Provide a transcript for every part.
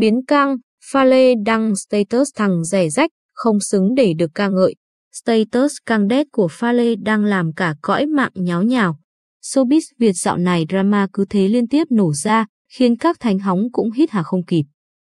Biến căng, pha lê đăng status thằng rẻ rách, không xứng để được ca ngợi. Status căng đét của pha lê đang làm cả cõi mạng nháo nhào. Showbiz Việt dạo này drama cứ thế liên tiếp nổ ra, khiến các thánh hóng cũng hít hà không kịp.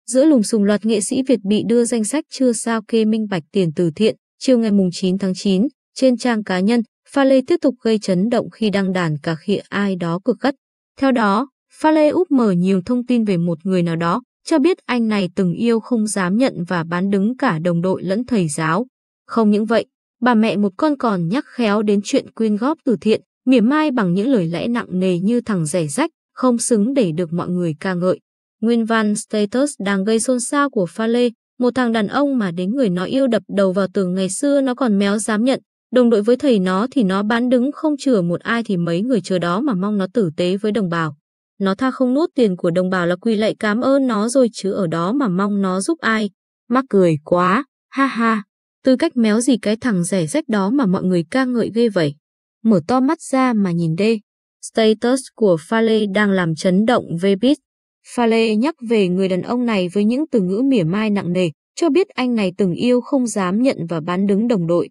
Giữa lùm xùm loạt nghệ sĩ Việt bị đưa danh sách chưa sao kê minh bạch tiền từ thiện, chiều ngày 9 tháng 9, trên trang cá nhân, pha lê tiếp tục gây chấn động khi đăng đàn cả khịa ai đó cực gắt. Theo đó, pha lê úp mở nhiều thông tin về một người nào đó, cho biết anh này từng yêu không dám nhận và bán đứng cả đồng đội lẫn thầy giáo. Không những vậy, bà mẹ một con còn nhắc khéo đến chuyện quyên góp từ thiện, mỉa mai bằng những lời lẽ nặng nề như thằng rẻ rách, không xứng để được mọi người ca ngợi. Nguyên văn status đang gây xôn xao của Pha Lê, một thằng đàn ông mà đến người nó yêu đập đầu vào tường ngày xưa nó còn méo dám nhận, đồng đội với thầy nó thì nó bán đứng không chừa một ai thì mấy người chờ đó mà mong nó tử tế với đồng bào. Nó tha không nuốt tiền của đồng bào là quỳ lạy cảm ơn nó rồi chứ ở đó mà mong nó giúp ai. Mắc cười quá, ha ha. Tư cách méo gì cái thằng rẻ rách đó mà mọi người ca ngợi ghê vậy. Mở to mắt ra mà nhìn đê. Status của Phale đang làm chấn động Vebit. Phale nhắc về người đàn ông này với những từ ngữ mỉa mai nặng nề, cho biết anh này từng yêu không dám nhận và bán đứng đồng đội.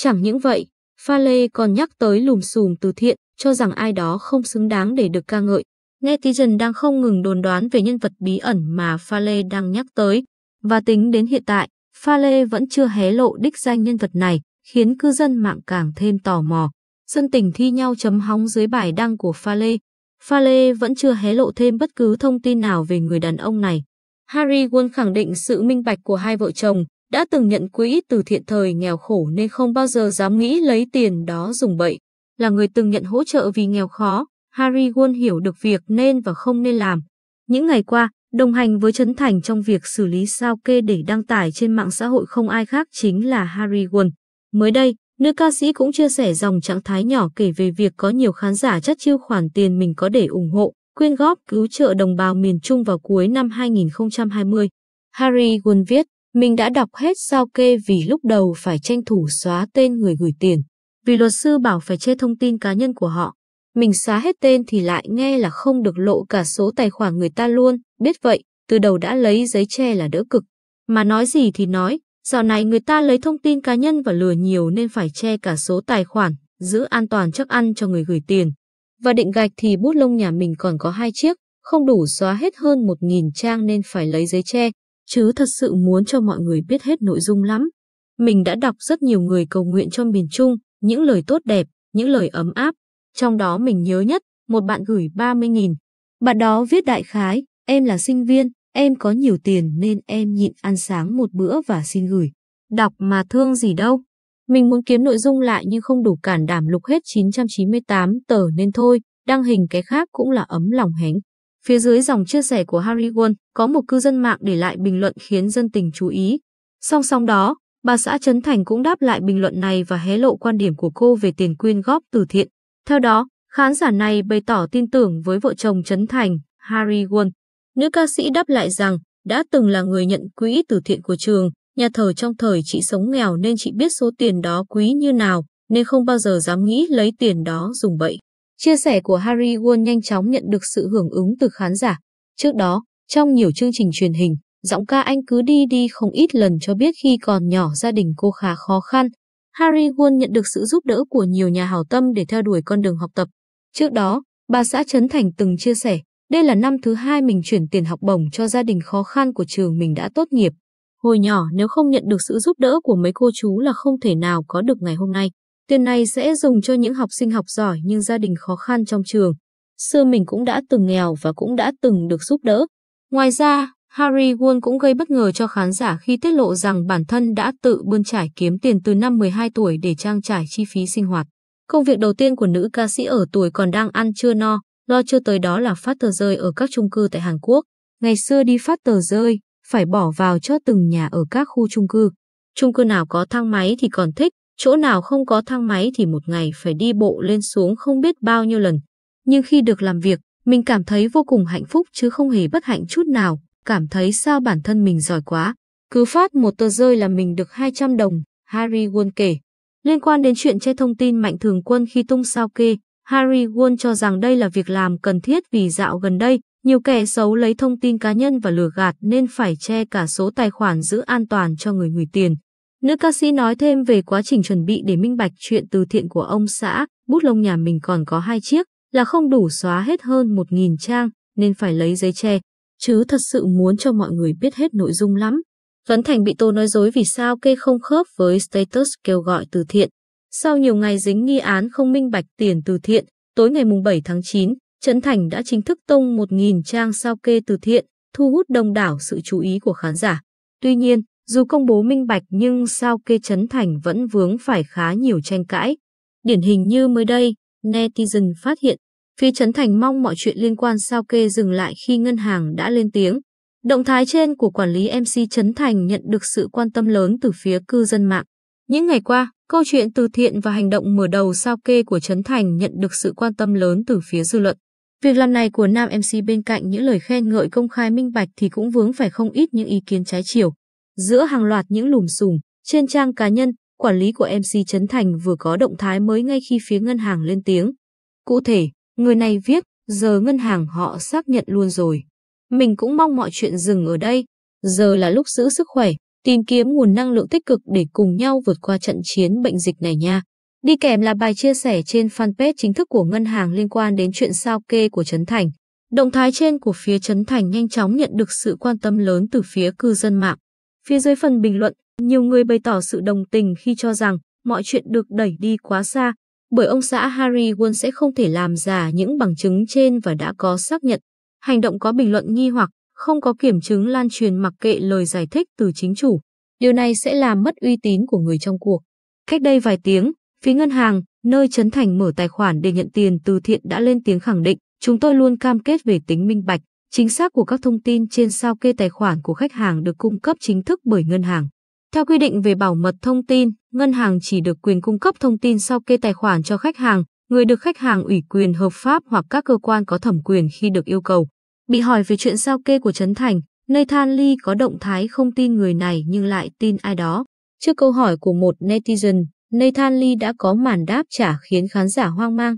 Chẳng những vậy, Pha Lê còn nhắc tới lùm xùm từ thiện, cho rằng ai đó không xứng đáng để được ca ngợi, nghe netizen đang không ngừng đồn đoán về nhân vật bí ẩn mà Pha Lê đang nhắc tới. Và tính đến hiện tại, Pha Lê vẫn chưa hé lộ đích danh nhân vật này, khiến cư dân mạng càng thêm tò mò. Dân tình thi nhau chấm hóng dưới bài đăng của Pha Lê. Pha Lê vẫn chưa hé lộ thêm bất cứ thông tin nào về người đàn ông này. Harry Won khẳng định sự minh bạch của hai vợ chồng, đã từng nhận quỹ từ thiện thời nghèo khổ nên không bao giờ dám nghĩ lấy tiền đó dùng bậy. Là người từng nhận hỗ trợ vì nghèo khó, Harry Won hiểu được việc nên và không nên làm. Những ngày qua, đồng hành với Trấn Thành trong việc xử lý sao kê để đăng tải trên mạng xã hội không ai khác chính là Harry Won. Mới đây, nữ ca sĩ cũng chia sẻ dòng trạng thái nhỏ kể về việc có nhiều khán giả chất chiêu khoản tiền mình có để ủng hộ, quyên góp cứu trợ đồng bào miền Trung vào cuối năm 2020. Harry Won viết, mình đã đọc hết sao kê vì lúc đầu phải tranh thủ xóa tên người gửi tiền. Vì luật sư bảo phải che thông tin cá nhân của họ, mình xóa hết tên thì lại nghe là không được lộ cả số tài khoản người ta luôn, biết vậy, từ đầu đã lấy giấy che là đỡ cực. Mà nói gì thì nói, dạo này người ta lấy thông tin cá nhân và lừa nhiều nên phải che cả số tài khoản, giữ an toàn chắc ăn cho người gửi tiền. Và định gạch thì bút lông nhà mình còn có hai chiếc, không đủ xóa hết hơn 1.000 trang nên phải lấy giấy che, chứ thật sự muốn cho mọi người biết hết nội dung lắm. Mình đã đọc rất nhiều người cầu nguyện cho miền Trung, những lời tốt đẹp, những lời ấm áp, trong đó mình nhớ nhất, một bạn gửi 30.000. Bạn đó viết đại khái, em là sinh viên, em có nhiều tiền nên em nhịn ăn sáng một bữa và xin gửi. Đọc mà thương gì đâu. Mình muốn kiếm nội dung lại nhưng không đủ cản đảm lục hết 998 tờ nên thôi, đăng hình cái khác cũng là ấm lòng hén. Phía dưới dòng chia sẻ của Harry Won có một cư dân mạng để lại bình luận khiến dân tình chú ý. Song song đó, bà xã Trấn Thành cũng đáp lại bình luận này và hé lộ quan điểm của cô về tiền quyên góp từ thiện. Theo đó, khán giả này bày tỏ tin tưởng với vợ chồng Trấn Thành, Harry Won. Nữ ca sĩ đáp lại rằng đã từng là người nhận quỹ từ thiện của trường, nhà thờ trong thời chị sống nghèo nên chị biết số tiền đó quý như nào, nên không bao giờ dám nghĩ lấy tiền đó dùng bậy. Chia sẻ của Harry Won nhanh chóng nhận được sự hưởng ứng từ khán giả. Trước đó, trong nhiều chương trình truyền hình, giọng ca anh cứ đi đi không ít lần cho biết khi còn nhỏ gia đình cô khá khó khăn, Harry Won nhận được sự giúp đỡ của nhiều nhà hảo tâm để theo đuổi con đường học tập. Trước đó, bà xã Trấn Thành từng chia sẻ, đây là năm thứ hai mình chuyển tiền học bổng cho gia đình khó khăn của trường mình đã tốt nghiệp. Hồi nhỏ nếu không nhận được sự giúp đỡ của mấy cô chú là không thể nào có được ngày hôm nay. Tiền này sẽ dùng cho những học sinh học giỏi nhưng gia đình khó khăn trong trường. Xưa mình cũng đã từng nghèo và cũng đã từng được giúp đỡ. Ngoài ra, Harry Won cũng gây bất ngờ cho khán giả khi tiết lộ rằng bản thân đã tự bươn trải kiếm tiền từ năm 12 tuổi để trang trải chi phí sinh hoạt. Công việc đầu tiên của nữ ca sĩ ở tuổi còn đang ăn chưa no, lo chưa tới đó là phát tờ rơi ở các chung cư tại Hàn Quốc. Ngày xưa đi phát tờ rơi, phải bỏ vào cho từng nhà ở các khu chung cư. Chung cư nào có thang máy thì còn thích, chỗ nào không có thang máy thì một ngày phải đi bộ lên xuống không biết bao nhiêu lần. Nhưng khi được làm việc, mình cảm thấy vô cùng hạnh phúc chứ không hề bất hạnh chút nào cảm thấy sao bản thân mình giỏi quá. Cứ phát một tờ rơi là mình được 200 đồng, Harry Won kể. Liên quan đến chuyện che thông tin mạnh thường quân khi tung sao kê, Harry Won cho rằng đây là việc làm cần thiết vì dạo gần đây, nhiều kẻ xấu lấy thông tin cá nhân và lừa gạt nên phải che cả số tài khoản giữ an toàn cho người gửi tiền. Nữ ca sĩ nói thêm về quá trình chuẩn bị để minh bạch chuyện từ thiện của ông xã, bút lông nhà mình còn có hai chiếc, là không đủ xóa hết hơn 1.000 trang, nên phải lấy giấy che chứ thật sự muốn cho mọi người biết hết nội dung lắm. Vấn Thành bị Tô nói dối vì sao kê không khớp với status kêu gọi từ thiện. Sau nhiều ngày dính nghi án không minh bạch tiền từ thiện, tối ngày 7 tháng 9, Trấn Thành đã chính thức tung 1.000 trang sao kê từ thiện, thu hút đông đảo sự chú ý của khán giả. Tuy nhiên, dù công bố minh bạch nhưng sao kê Trấn Thành vẫn vướng phải khá nhiều tranh cãi. Điển hình như mới đây, netizen phát hiện Phi Trấn Thành mong mọi chuyện liên quan sao kê dừng lại khi ngân hàng đã lên tiếng. Động thái trên của quản lý MC Trấn Thành nhận được sự quan tâm lớn từ phía cư dân mạng. Những ngày qua, câu chuyện từ thiện và hành động mở đầu sao kê của Trấn Thành nhận được sự quan tâm lớn từ phía dư luận. Việc làm này của nam MC bên cạnh những lời khen ngợi công khai minh bạch thì cũng vướng phải không ít những ý kiến trái chiều. Giữa hàng loạt những lùm xùm, trên trang cá nhân, quản lý của MC Trấn Thành vừa có động thái mới ngay khi phía ngân hàng lên tiếng. Cụ thể, Người này viết, giờ ngân hàng họ xác nhận luôn rồi. Mình cũng mong mọi chuyện dừng ở đây. Giờ là lúc giữ sức khỏe, tìm kiếm nguồn năng lượng tích cực để cùng nhau vượt qua trận chiến bệnh dịch này nha. Đi kèm là bài chia sẻ trên fanpage chính thức của ngân hàng liên quan đến chuyện sao kê của Trấn Thành. Động thái trên của phía Trấn Thành nhanh chóng nhận được sự quan tâm lớn từ phía cư dân mạng. Phía dưới phần bình luận, nhiều người bày tỏ sự đồng tình khi cho rằng mọi chuyện được đẩy đi quá xa, bởi ông xã Harry Won sẽ không thể làm giả những bằng chứng trên và đã có xác nhận. Hành động có bình luận nghi hoặc, không có kiểm chứng lan truyền mặc kệ lời giải thích từ chính chủ. Điều này sẽ làm mất uy tín của người trong cuộc. Cách đây vài tiếng, phía ngân hàng, nơi Trấn Thành mở tài khoản để nhận tiền từ thiện đã lên tiếng khẳng định, chúng tôi luôn cam kết về tính minh bạch, chính xác của các thông tin trên sao kê tài khoản của khách hàng được cung cấp chính thức bởi ngân hàng. Theo quy định về bảo mật thông tin, ngân hàng chỉ được quyền cung cấp thông tin sau kê tài khoản cho khách hàng, người được khách hàng ủy quyền hợp pháp hoặc các cơ quan có thẩm quyền khi được yêu cầu. Bị hỏi về chuyện sao kê của Trấn Thành, Nathan Lee có động thái không tin người này nhưng lại tin ai đó. Trước câu hỏi của một netizen, Nathan Lee đã có màn đáp trả khiến khán giả hoang mang.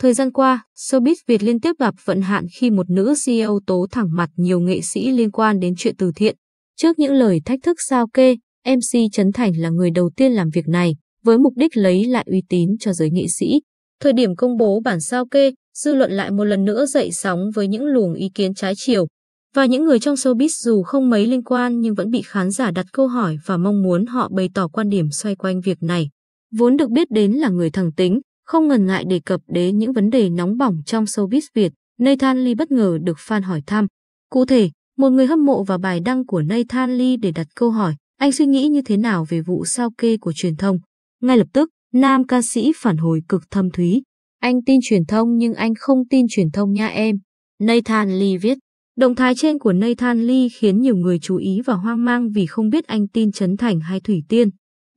Thời gian qua, showbiz Việt liên tiếp gặp vận hạn khi một nữ CEO tố thẳng mặt nhiều nghệ sĩ liên quan đến chuyện từ thiện. Trước những lời thách thức sao kê, MC Trấn Thành là người đầu tiên làm việc này, với mục đích lấy lại uy tín cho giới nghệ sĩ. Thời điểm công bố bản sao kê, dư luận lại một lần nữa dậy sóng với những luồng ý kiến trái chiều. Và những người trong showbiz dù không mấy liên quan nhưng vẫn bị khán giả đặt câu hỏi và mong muốn họ bày tỏ quan điểm xoay quanh việc này. Vốn được biết đến là người thẳng tính, không ngần ngại đề cập đến những vấn đề nóng bỏng trong showbiz Việt, Nathan Lee bất ngờ được fan hỏi thăm. Cụ thể, một người hâm mộ vào bài đăng của Nathan Lee để đặt câu hỏi anh suy nghĩ như thế nào về vụ sao kê của truyền thông. Ngay lập tức, nam ca sĩ phản hồi cực thâm thúy. Anh tin truyền thông nhưng anh không tin truyền thông nha em. Nathan Lee viết. Động thái trên của Nathan Lee khiến nhiều người chú ý và hoang mang vì không biết anh tin Trấn Thành hay Thủy Tiên.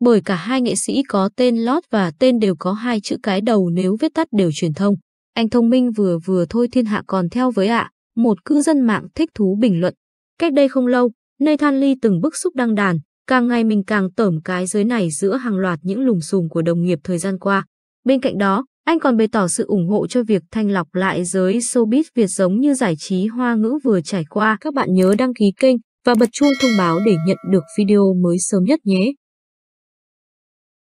Bởi cả hai nghệ sĩ có tên lót và tên đều có hai chữ cái đầu nếu viết tắt đều truyền thông. Anh thông minh vừa vừa thôi thiên hạ còn theo với ạ, à, một cư dân mạng thích thú bình luận. Cách đây không lâu, Nathan Lee từng bức xúc đăng đàn, Càng ngày mình càng tởm cái giới này giữa hàng loạt những lùm xùm của đồng nghiệp thời gian qua. Bên cạnh đó, anh còn bày tỏ sự ủng hộ cho việc thanh lọc lại giới showbiz Việt giống như giải trí hoa ngữ vừa trải qua. Các bạn nhớ đăng ký kênh và bật chuông thông báo để nhận được video mới sớm nhất nhé.